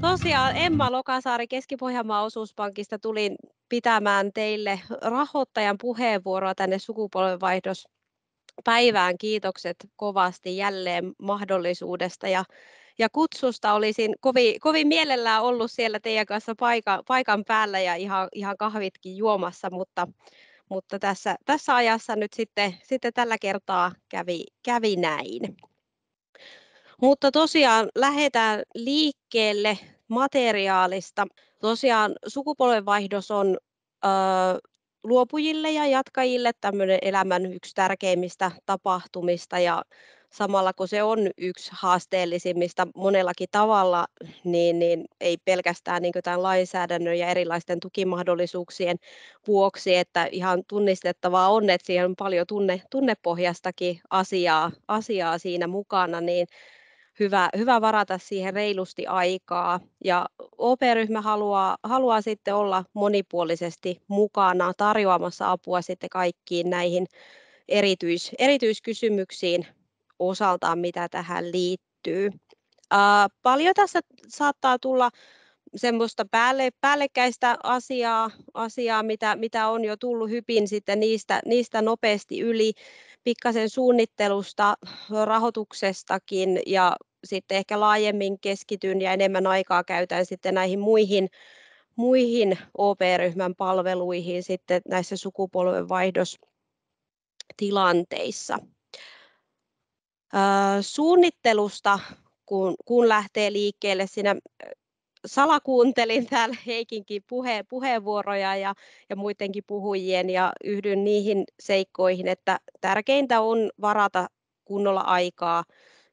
Tosiaan Emma Lokasaari Keski-Pohjanmaan osuuspankista tulin pitämään teille rahoittajan puheenvuoroa tänne sukupolvenvaihdos päivään. Kiitokset kovasti jälleen mahdollisuudesta ja, ja kutsusta. Olisin kovin, kovin mielellään ollut siellä teidän kanssa paika, paikan päällä ja ihan, ihan kahvitkin juomassa, mutta, mutta tässä, tässä ajassa nyt sitten, sitten tällä kertaa kävi, kävi näin. Mutta tosiaan lähdetään liikkeelle materiaalista. Tosiaan sukupolvenvaihdos on ö, luopujille ja jatkajille tämmöinen elämän yksi tärkeimmistä tapahtumista ja samalla kun se on yksi haasteellisimmista monellakin tavalla, niin, niin ei pelkästään niin tämän lainsäädännön ja erilaisten tukimahdollisuuksien vuoksi, että ihan tunnistettavaa on, että siihen on paljon tunne, tunnepohjastakin asiaa, asiaa siinä mukana, niin hyvä, hyvä varata siihen reilusti aikaa. Ja OP-ryhmä haluaa, haluaa sitten olla monipuolisesti mukana tarjoamassa apua sitten kaikkiin näihin erityis, erityiskysymyksiin osaltaan, mitä tähän liittyy. Ää, paljon tässä saattaa tulla semmoista päälle, päällekkäistä asiaa, asiaa mitä, mitä on jo tullut hypin sitten niistä, niistä nopeasti yli, pikkasen suunnittelusta, rahoituksestakin ja sitten ehkä laajemmin keskityn ja enemmän aikaa käytän sitten näihin muihin, muihin OP-ryhmän palveluihin sitten näissä sukupolvenvaihdostilanteissa. Suunnittelusta, kun, kun lähtee liikkeelle siinä salakuuntelin täällä Heikinkin puhe, puheenvuoroja ja, ja muidenkin puhujien ja yhdyn niihin seikkoihin, että tärkeintä on varata kunnolla aikaa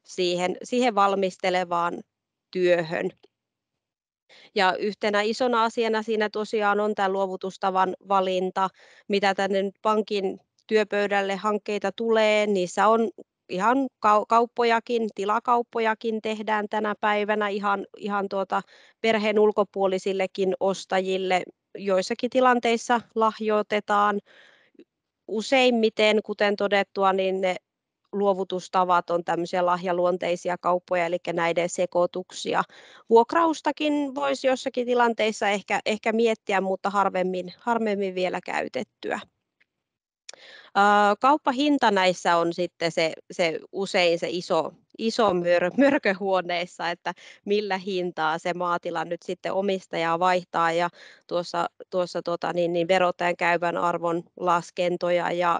siihen, siihen valmistelevaan työhön. Ja yhtenä isona asiana siinä tosiaan on tämä luovutustavan valinta, mitä tänne nyt pankin työpöydälle hankkeita tulee. Niissä on ihan kauppojakin, tilakauppojakin tehdään tänä päivänä ihan, ihan tuota perheen ulkopuolisillekin ostajille. Joissakin tilanteissa lahjoitetaan useimmiten, kuten todettua, niin ne luovutustavat on tämmöisiä lahjaluonteisia kauppoja, eli näiden sekoituksia. Vuokraustakin voisi jossakin tilanteissa ehkä, ehkä miettiä, mutta harvemmin, harvemmin vielä käytettyä. Kauppahinta näissä on sitten se, se usein se iso, iso myr, myrköhuoneessa, että millä hintaa se maatila nyt sitten omistajaa vaihtaa ja tuossa, tuossa tota, niin, niin verottajan käyvän arvon laskentoja ja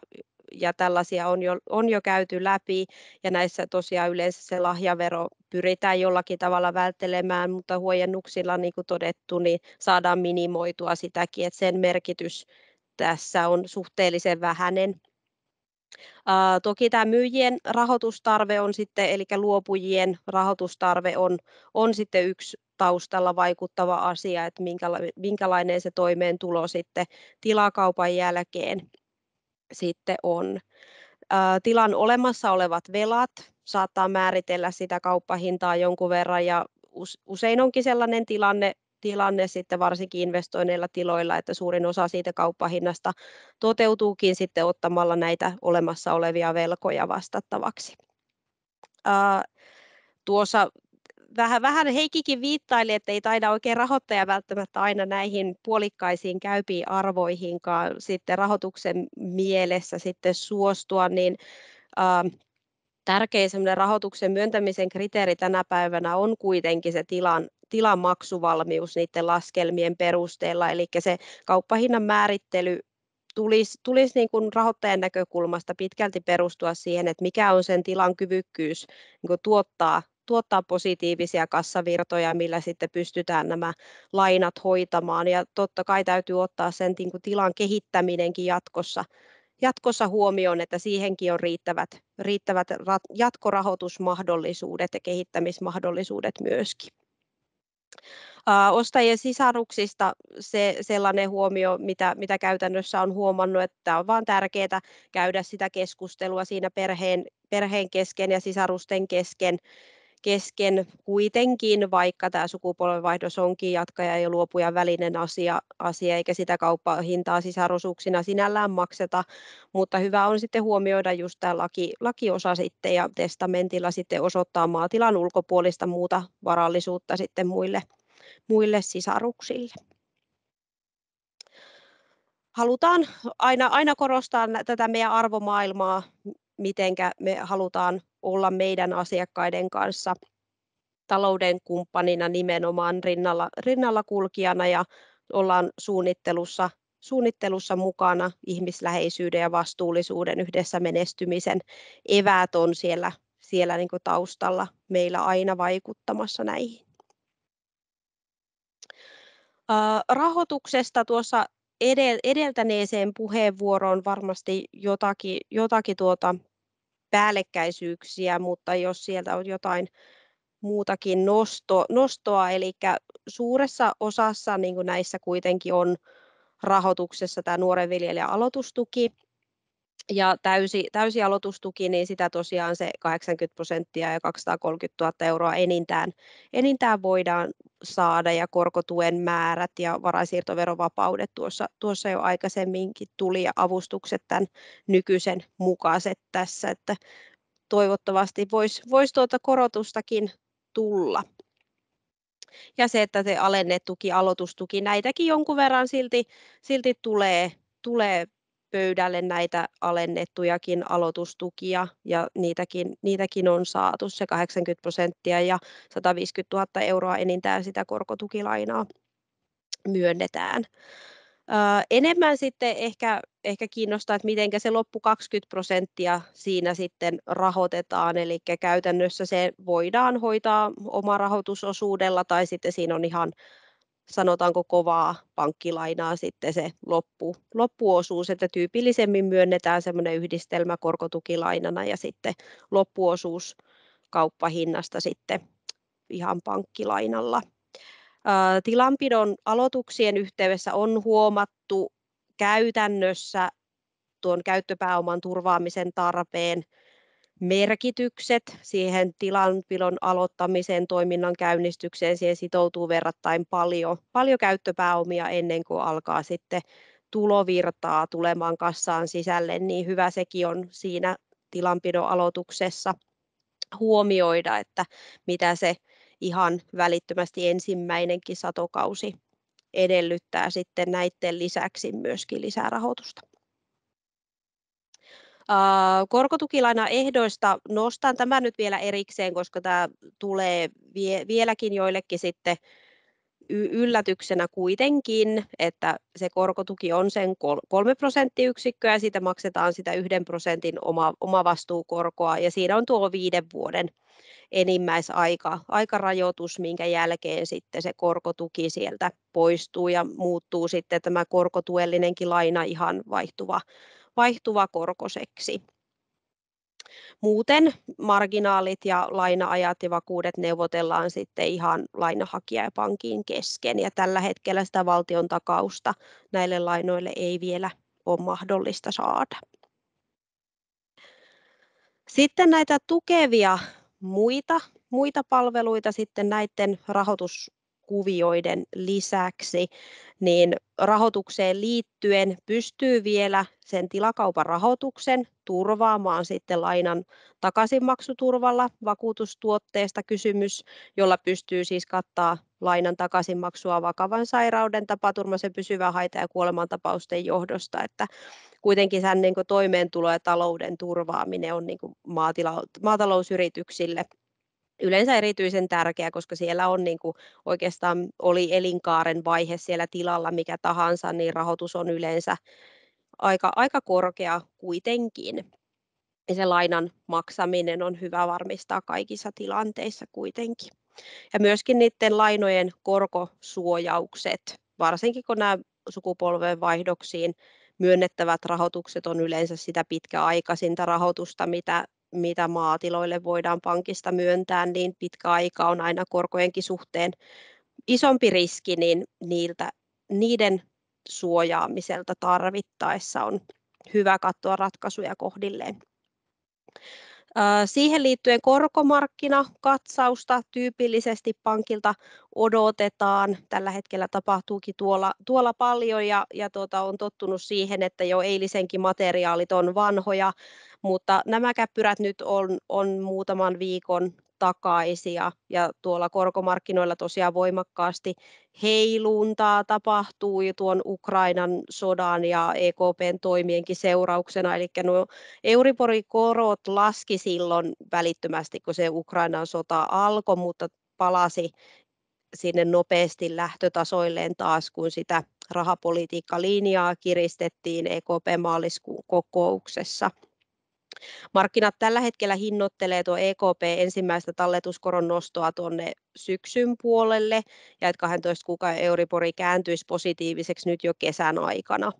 ja tällaisia on jo, on jo käyty läpi ja näissä tosiaan yleensä se lahjavero pyritään jollakin tavalla välttelemään, mutta huojennuksilla niin kuin todettu, niin saadaan minimoitua sitäkin, että sen merkitys tässä on suhteellisen vähäinen. Uh, toki tämä myyjien rahoitustarve on sitten, eli luopujien rahoitustarve on, on sitten yksi taustalla vaikuttava asia, että minkäla- minkälainen se toimeentulo sitten tilakaupan jälkeen sitten on. Tilan olemassa olevat velat saattaa määritellä sitä kauppahintaa jonkun verran ja usein onkin sellainen tilanne, tilanne sitten varsinkin investoineilla tiloilla, että suurin osa siitä kauppahinnasta toteutuukin sitten ottamalla näitä olemassa olevia velkoja vastattavaksi. Tuossa vähän, vähän Heikikin viittaili, että ei taida oikein rahoittaja välttämättä aina näihin puolikkaisiin käypiin arvoihinkaan sitten rahoituksen mielessä sitten suostua, niin äh, tärkein rahoituksen myöntämisen kriteeri tänä päivänä on kuitenkin se tilan, tilan maksuvalmius niiden laskelmien perusteella, eli se kauppahinnan määrittely tulisi, tulisi niin kuin rahoittajan näkökulmasta pitkälti perustua siihen, että mikä on sen tilan kyvykkyys niin kuin tuottaa tuottaa positiivisia kassavirtoja, millä sitten pystytään nämä lainat hoitamaan. Ja totta kai täytyy ottaa sen niin kuin tilan kehittäminenkin jatkossa, jatkossa huomioon, että siihenkin on riittävät, riittävät jatkorahoitusmahdollisuudet ja kehittämismahdollisuudet myöskin. Ostajien sisaruksista se sellainen huomio, mitä, mitä käytännössä on huomannut, että on vaan tärkeää käydä sitä keskustelua siinä perheen, perheen kesken ja sisarusten kesken kesken kuitenkin, vaikka tämä sukupolvenvaihdos onkin jatkaja ja luopuja välinen asia, asia eikä sitä kauppahintaa sisarosuuksina sinällään makseta, mutta hyvä on sitten huomioida just tämä laki, lakiosa sitten ja testamentilla sitten osoittaa maatilan ulkopuolista muuta varallisuutta sitten muille, muille sisaruksille halutaan aina, aina korostaa tätä meidän arvomaailmaa, mitenkä me halutaan olla meidän asiakkaiden kanssa talouden kumppanina nimenomaan rinnalla, rinnalla kulkijana ja ollaan suunnittelussa, suunnittelussa mukana ihmisläheisyyden ja vastuullisuuden yhdessä menestymisen eväät on siellä, siellä niin taustalla meillä aina vaikuttamassa näihin. Rahoituksesta tuossa edeltäneeseen puheenvuoroon varmasti jotakin, jotakin tuota päällekkäisyyksiä, mutta jos sieltä on jotain muutakin nosto, nostoa, eli suuressa osassa niin kuin näissä kuitenkin on rahoituksessa tämä nuoren viljelijän aloitustuki, ja täysi, täysi aloitustuki, niin sitä tosiaan se 80 prosenttia ja 230 000 euroa enintään, enintään voidaan saada ja korkotuen määrät ja varaisiirtoverovapaudet tuossa, tuossa jo aikaisemminkin tuli ja avustukset tämän nykyisen mukaiset tässä, että toivottavasti voisi vois tuota korotustakin tulla ja se, että se alennettuki, aloitustuki, näitäkin jonkun verran silti, silti tulee, tulee pöydälle näitä alennettujakin aloitustukia ja niitäkin, niitäkin on saatu se 80 prosenttia ja 150 000 euroa enintään sitä korkotukilainaa myönnetään. Ö, enemmän sitten ehkä, ehkä kiinnostaa, että miten se loppu 20 prosenttia siinä sitten rahoitetaan, eli käytännössä se voidaan hoitaa oma rahoitusosuudella tai sitten siinä on ihan sanotaanko kovaa pankkilainaa sitten se loppu, loppuosuus, että tyypillisemmin myönnetään semmoinen yhdistelmä korkotukilainana ja sitten loppuosuus kauppahinnasta sitten ihan pankkilainalla. Tilanpidon aloituksien yhteydessä on huomattu käytännössä tuon käyttöpääoman turvaamisen tarpeen merkitykset siihen tilanpilon aloittamiseen, toiminnan käynnistykseen, siihen sitoutuu verrattain paljon, paljon käyttöpääomia ennen kuin alkaa sitten tulovirtaa tulemaan kassaan sisälle, niin hyvä sekin on siinä tilanpidon aloituksessa huomioida, että mitä se ihan välittömästi ensimmäinenkin satokausi edellyttää sitten näiden lisäksi myöskin lisärahoitusta. Korkotukilainaehdoista nostan tämän nyt vielä erikseen, koska tämä tulee vie, vieläkin joillekin sitten yllätyksenä kuitenkin, että se korkotuki on sen kolme prosenttiyksikköä ja siitä maksetaan sitä yhden prosentin oma, vastuukorkoa ja siinä on tuo viiden vuoden enimmäisaika, aikarajoitus, minkä jälkeen sitten se korkotuki sieltä poistuu ja muuttuu sitten tämä korkotuellinenkin laina ihan vaihtuva korkoseksi. Muuten marginaalit ja lainaajat ja vakuudet neuvotellaan sitten ihan lainahakija ja pankin kesken. Ja tällä hetkellä sitä valtion takausta näille lainoille ei vielä ole mahdollista saada. Sitten näitä tukevia muita, muita palveluita sitten näiden rahoitus, kuvioiden lisäksi, niin rahoitukseen liittyen pystyy vielä sen tilakaupan rahoituksen turvaamaan sitten lainan takaisinmaksuturvalla vakuutustuotteesta kysymys, jolla pystyy siis kattaa lainan takaisinmaksua vakavan sairauden, tapaturmaisen pysyvän haita ja kuolemantapausten johdosta, että kuitenkin sen niin toimeentulo ja talouden turvaaminen on niin maatalousyrityksille yleensä erityisen tärkeä, koska siellä on niin kuin oikeastaan oli elinkaaren vaihe siellä tilalla mikä tahansa, niin rahoitus on yleensä aika, aika korkea kuitenkin. Ja se lainan maksaminen on hyvä varmistaa kaikissa tilanteissa kuitenkin. Ja myöskin niiden lainojen korkosuojaukset, varsinkin kun nämä sukupolven vaihdoksiin myönnettävät rahoitukset on yleensä sitä pitkäaikaisinta rahoitusta, mitä mitä maatiloille voidaan pankista myöntää, niin pitkä aika on aina korkojenkin suhteen isompi riski, niin niiltä, niiden suojaamiselta tarvittaessa on hyvä katsoa ratkaisuja kohdilleen. Siihen liittyen korkomarkkinakatsausta tyypillisesti pankilta odotetaan. Tällä hetkellä tapahtuukin tuolla, tuolla paljon ja, ja tuota, on tottunut siihen, että jo eilisenkin materiaalit on vanhoja, mutta nämä käppyrät nyt on, on muutaman viikon takaisia ja tuolla korkomarkkinoilla tosiaan voimakkaasti heiluntaa tapahtuu ja tuon Ukrainan sodan ja EKPn toimienkin seurauksena. Eli nuo Euriborin korot laski silloin välittömästi, kun se Ukrainan sota alkoi, mutta palasi sinne nopeasti lähtötasoilleen taas, kun sitä rahapolitiikkalinjaa kiristettiin EKP-maaliskuun kokouksessa. Markkinat tällä hetkellä hinnoittelee tuo EKP ensimmäistä talletuskoron nostoa tuonne syksyn puolelle ja että 12 kuukauden Euribori kääntyisi positiiviseksi nyt jo kesän aikana.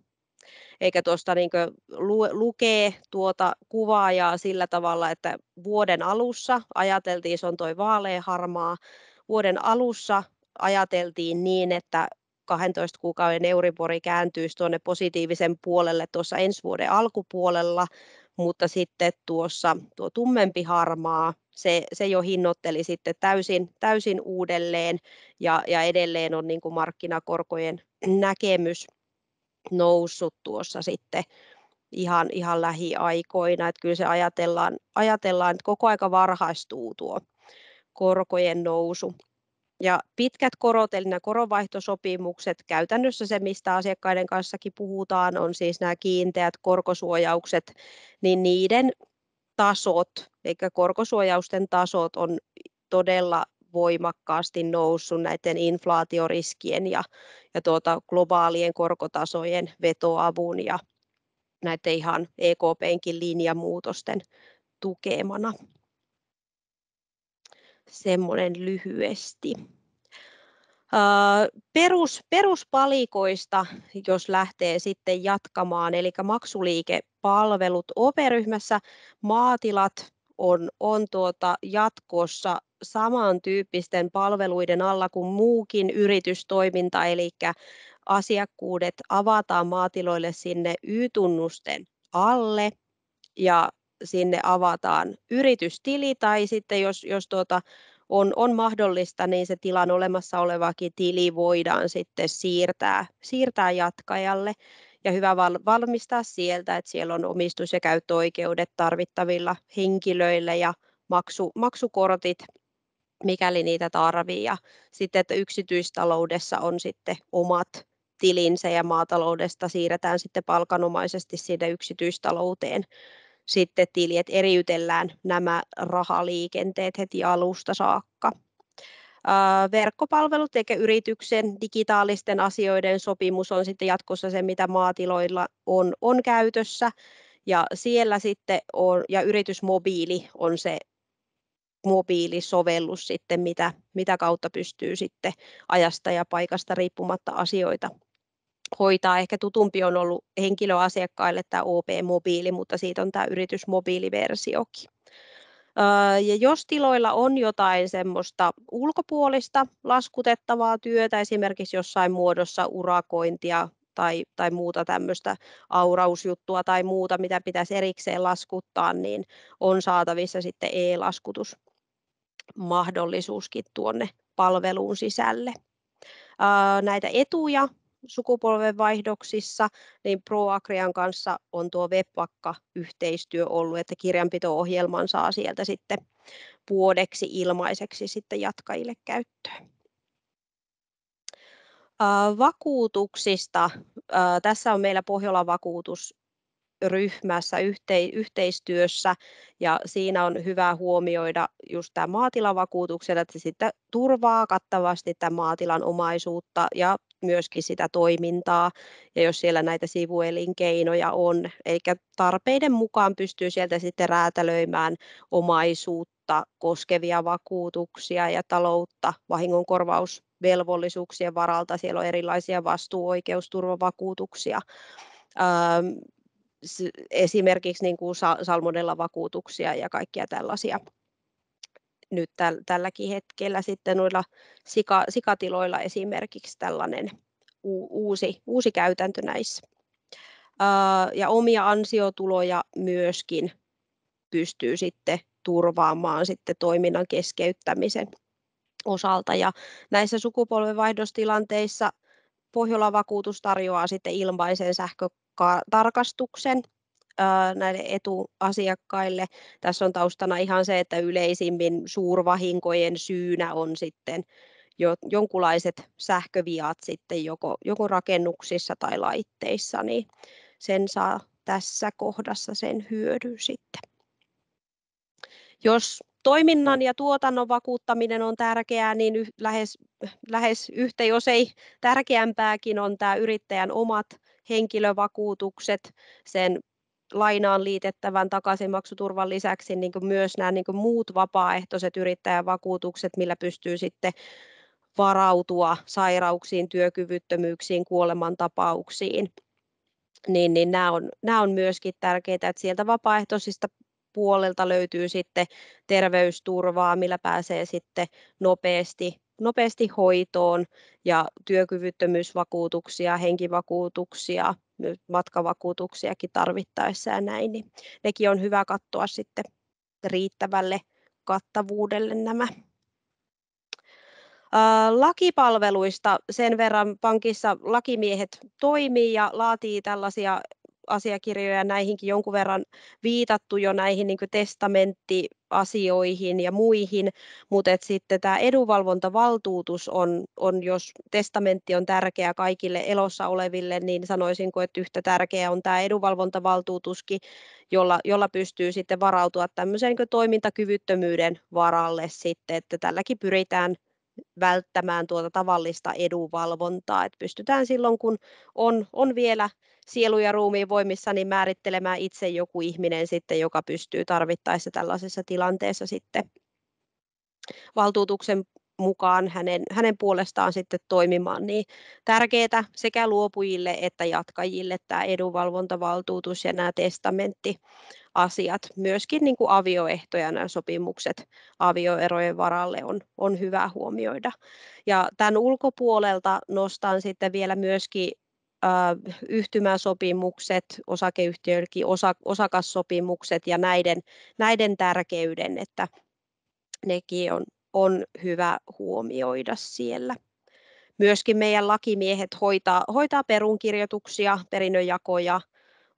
Eikä tuosta niin lu- lukee tuota kuvaajaa sillä tavalla, että vuoden alussa ajateltiin, se on toi harmaa vuoden alussa ajateltiin niin, että 12 kuukauden Euribori kääntyisi tuonne positiivisen puolelle tuossa ensi vuoden alkupuolella, mutta sitten tuossa tuo tummempi harmaa, se, se jo hinnoitteli sitten täysin, täysin uudelleen ja, ja edelleen on niin kuin markkinakorkojen näkemys noussut tuossa sitten ihan, ihan lähiaikoina. Että kyllä se ajatellaan, ajatellaan, että koko aika varhaistuu tuo korkojen nousu. Ja pitkät korot, eli nämä koronvaihtosopimukset, käytännössä se, mistä asiakkaiden kanssakin puhutaan, on siis nämä kiinteät korkosuojaukset, niin niiden tasot, eli korkosuojausten tasot on todella voimakkaasti noussut näiden inflaatioriskien ja, ja tuota globaalien korkotasojen vetoavun ja näiden ihan EKPnkin linjamuutosten tukemana semmoinen lyhyesti. Perus, peruspalikoista, jos lähtee sitten jatkamaan, eli maksuliikepalvelut operyhmässä, maatilat on, on tuota jatkossa samantyyppisten palveluiden alla kuin muukin yritystoiminta, eli asiakkuudet avataan maatiloille sinne Y-tunnusten alle ja sinne avataan yritystili tai sitten jos, jos tuota, on, on mahdollista, niin se tilan olemassa olevakin tili voidaan sitten siirtää, siirtää jatkajalle ja hyvä val- valmistaa sieltä, että siellä on omistus- ja käyttöoikeudet tarvittavilla henkilöillä ja maksu, maksukortit, mikäli niitä tarvii. Ja sitten, että yksityistaloudessa on sitten omat tilinsä ja maataloudesta siirretään sitten palkanomaisesti sinne yksityistalouteen sitten tili, että eriytellään nämä rahaliikenteet heti alusta saakka. Verkkopalvelut eikä yrityksen digitaalisten asioiden sopimus on sitten jatkossa se, mitä maatiloilla on, on käytössä. Ja siellä sitten on, ja yritysmobiili on se mobiilisovellus sitten, mitä, mitä kautta pystyy sitten ajasta ja paikasta riippumatta asioita hoitaa. Ehkä tutumpi on ollut henkilöasiakkaille tämä OP-mobiili, mutta siitä on tämä yritysmobiiliversiokin. Öö, ja jos tiloilla on jotain semmoista ulkopuolista laskutettavaa työtä, esimerkiksi jossain muodossa urakointia tai, tai muuta tämmöistä aurausjuttua tai muuta, mitä pitäisi erikseen laskuttaa, niin on saatavissa sitten e laskutusmahdollisuuskin tuonne palveluun sisälle. Öö, näitä etuja sukupolven vaihdoksissa, niin ProAgrian kanssa on tuo webvakka-yhteistyö ollut, että kirjanpito-ohjelman saa sieltä sitten vuodeksi ilmaiseksi sitten jatkajille käyttöön. Vakuutuksista. Tässä on meillä Pohjolan vakuutus ryhmässä yhteistyössä ja siinä on hyvä huomioida just tämä maatilavakuutuksen, että se sitten turvaa kattavasti tämän maatilan omaisuutta ja myöskin sitä toimintaa ja jos siellä näitä sivuelinkeinoja on. Eli tarpeiden mukaan pystyy sieltä sitten räätälöimään omaisuutta koskevia vakuutuksia ja taloutta vahingonkorvausvelvollisuuksien varalta. Siellä on erilaisia vastuuoikeusturvavakuutuksia ähm, esimerkiksi niin kuin salmonella-vakuutuksia ja kaikkia tällaisia nyt täl, tälläkin hetkellä sitten noilla sika, sikatiloilla esimerkiksi tällainen u, uusi, uusi käytäntö näissä. Ää, ja omia ansiotuloja myöskin pystyy sitten turvaamaan sitten toiminnan keskeyttämisen osalta. Ja näissä sukupolvenvaihdostilanteissa Pohjola-vakuutus tarjoaa sitten ilmaisen sähkötarkastuksen Äh, näille etuasiakkaille. Tässä on taustana ihan se, että yleisimmin suurvahinkojen syynä on sitten jo, jonkunlaiset sähköviat sitten joko, joko rakennuksissa tai laitteissa, niin sen saa tässä kohdassa sen hyödyn sitten. Jos toiminnan ja tuotannon vakuuttaminen on tärkeää, niin yh, lähes, lähes yhtä, jos ei tärkeämpääkin, on tämä yrittäjän omat henkilövakuutukset, sen lainaan liitettävän takaisinmaksuturvan lisäksi niin kuin myös nämä niin kuin muut vapaaehtoiset yrittäjävakuutukset, millä pystyy sitten varautua sairauksiin, työkyvyttömyyksiin, kuolemantapauksiin. Niin, niin nämä, on, nämä on myöskin tärkeitä, että sieltä vapaaehtoisista puolelta löytyy sitten terveysturvaa, millä pääsee sitten nopeasti nopeasti hoitoon ja työkyvyttömyysvakuutuksia, henkivakuutuksia, matkavakuutuksiakin tarvittaessa ja näin, niin nekin on hyvä katsoa sitten riittävälle kattavuudelle nämä. Lakipalveluista sen verran pankissa lakimiehet toimii ja laatii tällaisia asiakirjoja, näihinkin jonkun verran viitattu jo näihin niin testamenttiasioihin ja muihin, mutta et sitten tämä edunvalvontavaltuutus on, on, jos testamentti on tärkeä kaikille elossa oleville, niin sanoisinko, että yhtä tärkeä on tämä edunvalvontavaltuutuskin, jolla, jolla pystyy sitten varautua tämmöiseen niin toimintakyvyttömyyden varalle sitten, että tälläkin pyritään välttämään tuota tavallista edunvalvontaa, että pystytään silloin, kun on, on vielä sielu- ja ruumiin voimissa niin määrittelemään itse joku ihminen sitten, joka pystyy tarvittaessa tällaisessa tilanteessa sitten valtuutuksen mukaan hänen, hänen puolestaan sitten toimimaan, niin tärkeää sekä luopujille että jatkajille tämä edunvalvontavaltuutus ja nämä testamenttiasiat, myöskin niin kuin avioehtoja nämä sopimukset avioerojen varalle on, on hyvä huomioida. Ja tämän ulkopuolelta nostan sitten vielä myöskin yhtymäsopimukset, osakeyhtiöilläkin osa, osakassopimukset ja näiden, näiden tärkeyden, että nekin on, on hyvä huomioida siellä. Myöskin meidän lakimiehet hoitaa, hoitaa perunkirjoituksia, perinnönjakoja,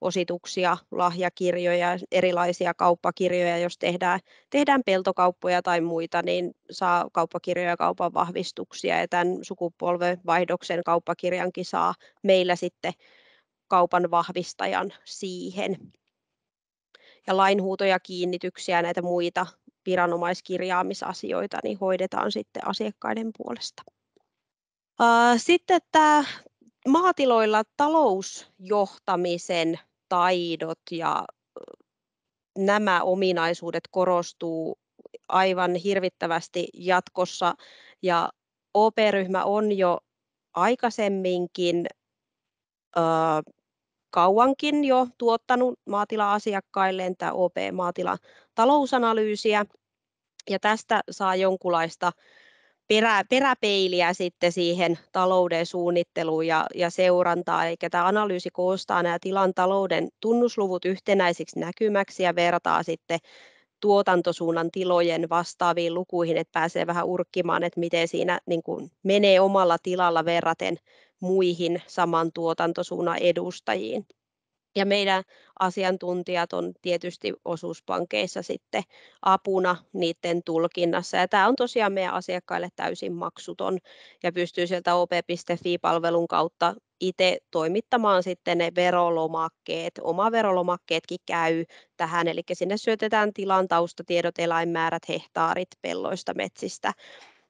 osituksia, lahjakirjoja, erilaisia kauppakirjoja, jos tehdään, tehdään peltokauppoja tai muita, niin saa kauppakirjoja kaupan vahvistuksia ja tämän sukupolvenvaihdoksen kauppakirjankin saa meillä sitten kaupan vahvistajan siihen. Ja lainhuutoja, kiinnityksiä, näitä muita viranomaiskirjaamisasioita niin hoidetaan sitten asiakkaiden puolesta. Sitten tämä maatiloilla talousjohtamisen taidot ja nämä ominaisuudet korostuu aivan hirvittävästi jatkossa ja OP-ryhmä on jo aikaisemminkin ö, kauankin jo tuottanut maatila-asiakkailleen tämä OP-maatila talousanalyysiä ja tästä saa jonkunlaista perä, peräpeiliä sitten siihen talouden suunnitteluun ja, ja seurantaan. Eli tämä analyysi koostaa nämä tilan talouden tunnusluvut yhtenäisiksi näkymäksi ja vertaa sitten tuotantosuunnan tilojen vastaaviin lukuihin, että pääsee vähän urkkimaan, että miten siinä niin kuin menee omalla tilalla verraten muihin saman tuotantosuunnan edustajiin. Ja meidän asiantuntijat on tietysti osuuspankeissa sitten apuna niiden tulkinnassa. Ja tämä on tosiaan meidän asiakkaille täysin maksuton ja pystyy sieltä op.fi-palvelun kautta itse toimittamaan sitten ne verolomakkeet. Oma verolomakkeetkin käy tähän, eli sinne syötetään tilan taustatiedot, eläinmäärät, hehtaarit, pelloista, metsistä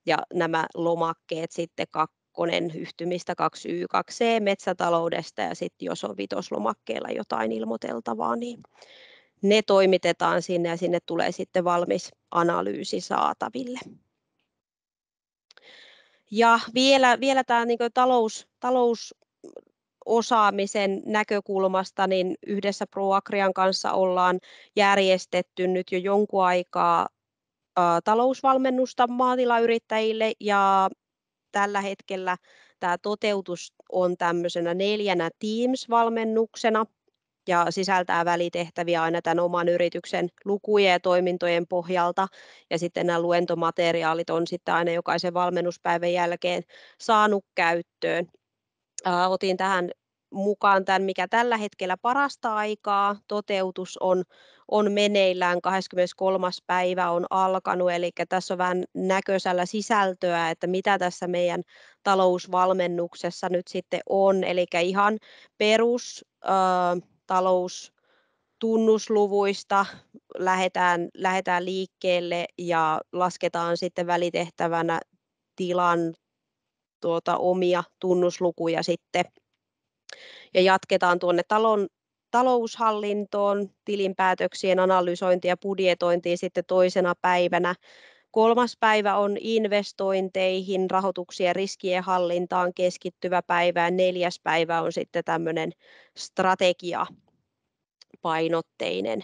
ja nämä lomakkeet sitten yhtymistä 2Y2C metsätaloudesta ja sitten jos on vitoslomakkeella jotain ilmoiteltavaa, niin ne toimitetaan sinne ja sinne tulee sitten valmis analyysi saataville. Ja vielä, vielä tämä niin talous, talous osaamisen näkökulmasta, niin yhdessä ProAgrian kanssa ollaan järjestetty nyt jo jonkun aikaa talousvalmennusta maatilayrittäjille ja tällä hetkellä tämä toteutus on tämmöisenä neljänä Teams-valmennuksena ja sisältää välitehtäviä aina tämän oman yrityksen lukujen ja toimintojen pohjalta. Ja sitten nämä luentomateriaalit on sitten aina jokaisen valmennuspäivän jälkeen saanut käyttöön. otin tähän mukaan tämän, mikä tällä hetkellä parasta aikaa toteutus on on meneillään, 23. päivä on alkanut, eli tässä on vähän näköisellä sisältöä, että mitä tässä meidän talousvalmennuksessa nyt sitten on, eli ihan perus talous tunnusluvuista lähdetään, lähdetään liikkeelle ja lasketaan sitten välitehtävänä tilan tuota, omia tunnuslukuja sitten ja jatketaan tuonne talon taloushallintoon, tilinpäätöksien analysointi ja budjetointiin sitten toisena päivänä. Kolmas päivä on investointeihin, rahoituksien riskien hallintaan keskittyvä päivä ja neljäs päivä on sitten tämmöinen painotteinen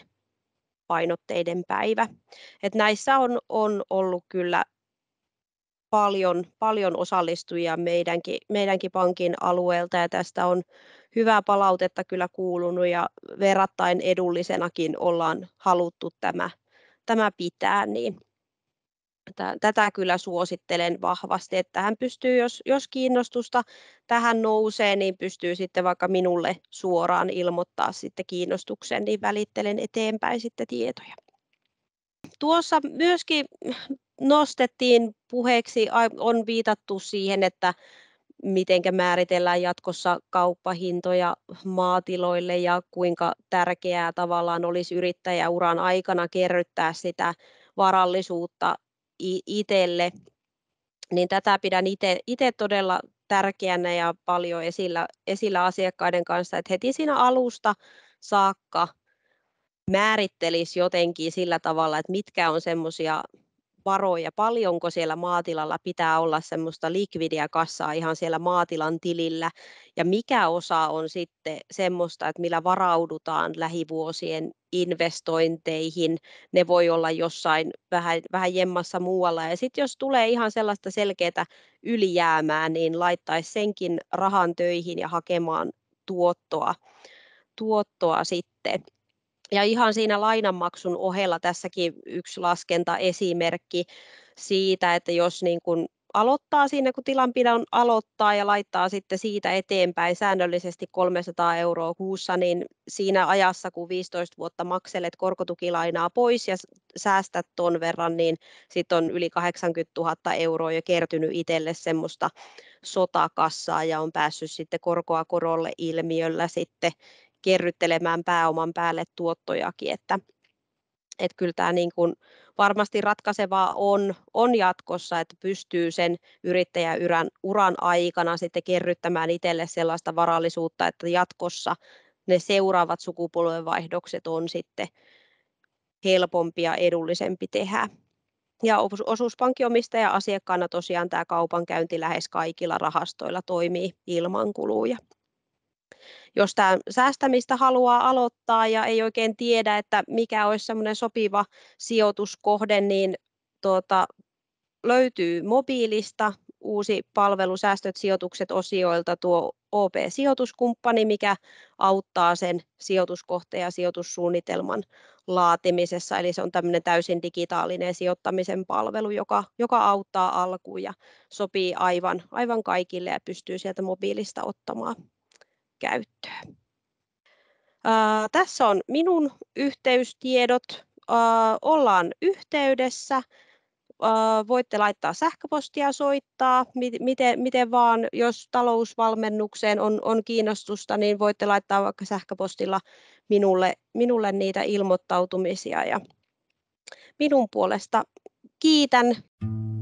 painotteiden päivä. Et näissä on, on ollut kyllä paljon, paljon osallistujia meidänkin, meidänkin pankin alueelta ja tästä on hyvää palautetta kyllä kuulunut ja verrattain edullisenakin ollaan haluttu tämä, tämä pitää, niin tätä kyllä suosittelen vahvasti, että hän pystyy, jos, jos kiinnostusta tähän nousee, niin pystyy sitten vaikka minulle suoraan ilmoittaa sitten kiinnostuksen, niin välittelen eteenpäin sitten tietoja. Tuossa myöskin nostettiin puheeksi, on viitattu siihen, että miten määritellään jatkossa kauppahintoja maatiloille ja kuinka tärkeää tavallaan olisi yrittäjäuran aikana kerryttää sitä varallisuutta itselle, niin tätä pidän itse todella tärkeänä ja paljon esillä, esillä asiakkaiden kanssa, että heti siinä alusta saakka määrittelisi jotenkin sillä tavalla, että mitkä on semmoisia varoja, paljonko siellä maatilalla pitää olla semmoista likvidiä kassaa ihan siellä maatilan tilillä ja mikä osa on sitten semmoista, että millä varaudutaan lähivuosien investointeihin, ne voi olla jossain vähän, vähän jemmassa muualla ja sitten jos tulee ihan sellaista selkeää ylijäämää, niin laittaisi senkin rahan töihin ja hakemaan tuottoa, tuottoa sitten. Ja ihan siinä lainanmaksun ohella tässäkin yksi laskentaesimerkki siitä, että jos niin kun aloittaa siinä, kun tilanpidon aloittaa ja laittaa sitten siitä eteenpäin säännöllisesti 300 euroa kuussa, niin siinä ajassa, kun 15 vuotta makselet korkotukilainaa pois ja säästät ton verran, niin sitten on yli 80 000 euroa jo kertynyt itselle semmoista sotakassaa ja on päässyt sitten korkoa korolle ilmiöllä sitten kerryttelemään pääoman päälle tuottojakin, että, että kyllä tämä niin kuin varmasti ratkaisevaa on, on jatkossa, että pystyy sen yrittäjän uran aikana sitten kerryttämään itselle sellaista varallisuutta, että jatkossa ne seuraavat sukupolvenvaihdokset on sitten helpompi ja edullisempi tehdä. Ja osuuspankkiomistaja asiakkaana tosiaan tämä kaupankäynti lähes kaikilla rahastoilla toimii ilman kuluja jos tämä säästämistä haluaa aloittaa ja ei oikein tiedä, että mikä olisi semmoinen sopiva sijoituskohde, niin tuota, löytyy mobiilista uusi palvelu Säästöt sijoitukset osioilta tuo OP-sijoituskumppani, mikä auttaa sen sijoituskohteen ja sijoitussuunnitelman laatimisessa. Eli se on tämmöinen täysin digitaalinen sijoittamisen palvelu, joka, joka auttaa alkuun ja sopii aivan, aivan kaikille ja pystyy sieltä mobiilista ottamaan käyttöön. Ää, tässä on minun yhteystiedot. Ää, ollaan yhteydessä. Ää, voitte laittaa sähköpostia, soittaa, miten, miten vaan. Jos talousvalmennukseen on, on kiinnostusta, niin voitte laittaa vaikka sähköpostilla minulle, minulle niitä ilmoittautumisia. Ja minun puolesta kiitän.